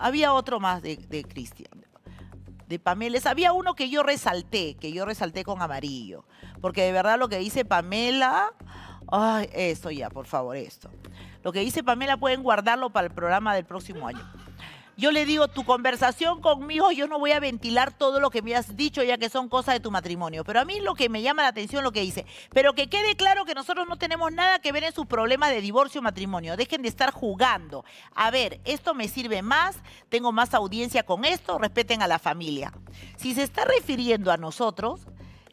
Había otro más de, de Cristian, de Pamela. Había uno que yo resalté, que yo resalté con amarillo. Porque de verdad lo que dice Pamela... Ay, esto ya, por favor, esto. Lo que dice Pamela pueden guardarlo para el programa del próximo año. Yo le digo, tu conversación conmigo, yo no voy a ventilar todo lo que me has dicho, ya que son cosas de tu matrimonio. Pero a mí lo que me llama la atención lo que dice. Pero que quede claro que nosotros no tenemos nada que ver en su problema de divorcio o matrimonio. Dejen de estar jugando. A ver, esto me sirve más, tengo más audiencia con esto, respeten a la familia. Si se está refiriendo a nosotros,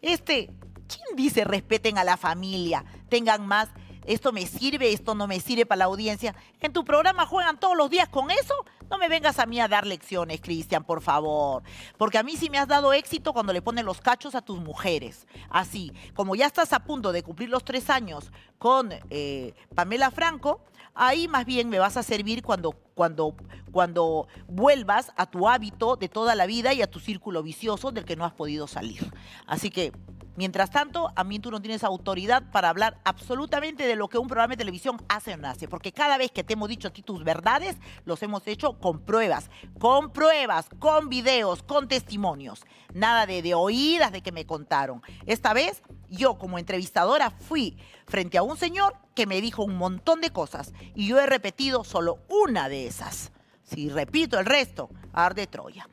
este, ¿quién dice respeten a la familia? Tengan más esto me sirve, esto no me sirve para la audiencia. En tu programa juegan todos los días con eso me vengas a mí a dar lecciones, Cristian, por favor. Porque a mí sí me has dado éxito cuando le pones los cachos a tus mujeres. Así, como ya estás a punto de cumplir los tres años con eh, Pamela Franco, ahí más bien me vas a servir cuando, cuando, cuando vuelvas a tu hábito de toda la vida y a tu círculo vicioso del que no has podido salir. Así que Mientras tanto, a mí tú no tienes autoridad para hablar absolutamente de lo que un programa de televisión hace o no hace, porque cada vez que te hemos dicho a ti tus verdades, los hemos hecho con pruebas, con pruebas, con videos, con testimonios. Nada de, de oídas de que me contaron. Esta vez yo como entrevistadora fui frente a un señor que me dijo un montón de cosas y yo he repetido solo una de esas. Si repito el resto, arde Troya.